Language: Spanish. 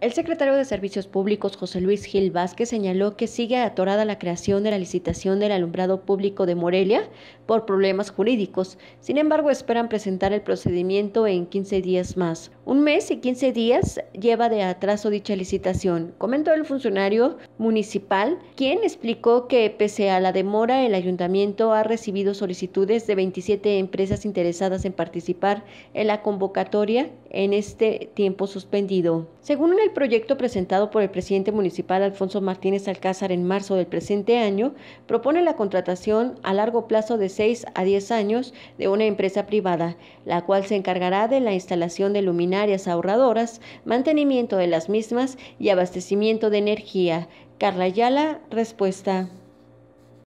El secretario de Servicios Públicos José Luis Gil Vázquez señaló que sigue atorada la creación de la licitación del alumbrado público de Morelia por problemas jurídicos. Sin embargo, esperan presentar el procedimiento en 15 días más. Un mes y 15 días lleva de atraso dicha licitación, comentó el funcionario municipal, quien explicó que pese a la demora, el ayuntamiento ha recibido solicitudes de 27 empresas interesadas en participar en la convocatoria en este tiempo suspendido. Según el el proyecto presentado por el presidente municipal Alfonso Martínez Alcázar en marzo del presente año propone la contratación a largo plazo de 6 a 10 años de una empresa privada, la cual se encargará de la instalación de luminarias ahorradoras, mantenimiento de las mismas y abastecimiento de energía. Carla Yala, respuesta.